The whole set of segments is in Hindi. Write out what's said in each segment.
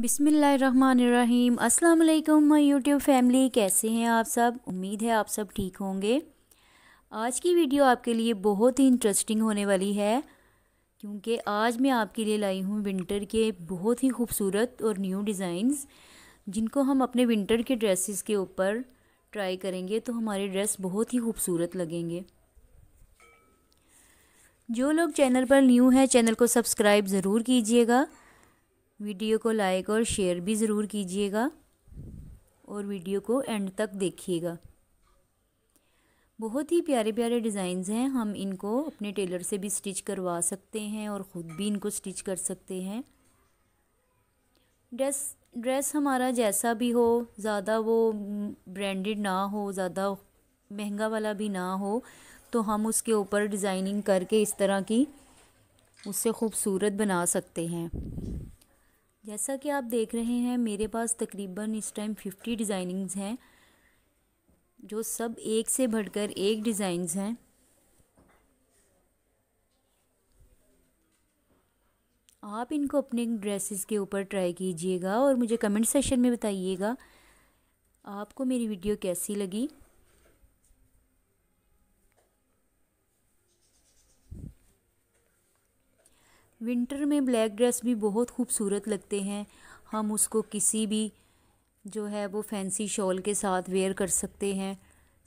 बिसमीम् अल्लाम माई यूट्यूब फैमिली कैसे हैं आप सब उम्मीद है आप सब ठीक होंगे आज की वीडियो आपके लिए बहुत ही इंटरेस्टिंग होने वाली है क्योंकि आज मैं आपके लिए लाई हूँ विंटर के बहुत ही खूबसूरत और न्यू डिज़ाइंस जिनको हम अपने विंटर के ड्रेसेस के ऊपर ट्राई करेंगे तो हमारे ड्रेस बहुत ही खूबसूरत लगेंगे जो लोग चैनल पर न्यू हैं चैनल को सब्सक्राइब ज़रूर कीजिएगा वीडियो को लाइक और शेयर भी ज़रूर कीजिएगा और वीडियो को एंड तक देखिएगा बहुत ही प्यारे प्यारे डिज़ाइंस हैं हम इनको अपने टेलर से भी स्टिच करवा सकते हैं और ख़ुद भी इनको स्टिच कर सकते हैं ड्रेस ड्रेस हमारा जैसा भी हो ज़्यादा वो ब्रांडेड ना हो ज़्यादा महंगा वाला भी ना हो तो हम उसके ऊपर डिज़ाइनिंग करके इस तरह की उससे खूबसूरत बना सकते हैं जैसा कि आप देख रहे हैं मेरे पास तकरीबन इस टाइम फिफ्टी डिज़ाइनिंग्स हैं जो सब एक से बढ़कर एक डिज़ाइंस हैं आप इनको अपने ड्रेसेस के ऊपर ट्राई कीजिएगा और मुझे कमेंट सेशन में बताइएगा आपको मेरी वीडियो कैसी लगी विंटर में ब्लैक ड्रेस भी बहुत खूबसूरत लगते हैं हम उसको किसी भी जो है वो फैंसी शॉल के साथ वेयर कर सकते हैं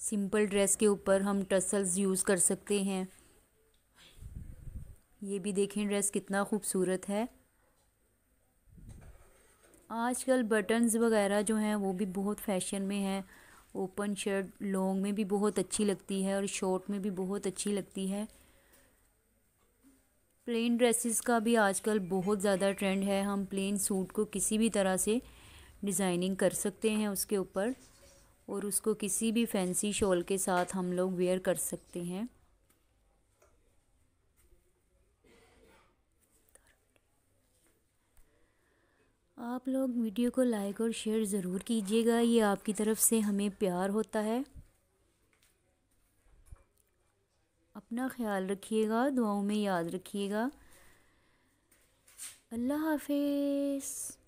सिंपल ड्रेस के ऊपर हम टसल्स यूज़ कर सकते हैं ये भी देखें ड्रेस कितना खूबसूरत है आजकल बटन्स वगैरह जो हैं वो भी बहुत फैशन में हैं ओपन शर्ट लॉन्ग में भी बहुत अच्छी लगती है और शॉर्ट में भी बहुत अच्छी लगती है प्लेन ड्रेसेस का भी आजकल बहुत ज़्यादा ट्रेंड है हम प्लेन सूट को किसी भी तरह से डिज़ाइनिंग कर सकते हैं उसके ऊपर और उसको किसी भी फैंसी शॉल के साथ हम लोग वेयर कर सकते हैं आप लोग वीडियो को लाइक और शेयर ज़रूर कीजिएगा ये आपकी तरफ से हमें प्यार होता है अपना ख्याल रखिएगा दुआओं में याद रखिएगा अल्लाह हाफिज़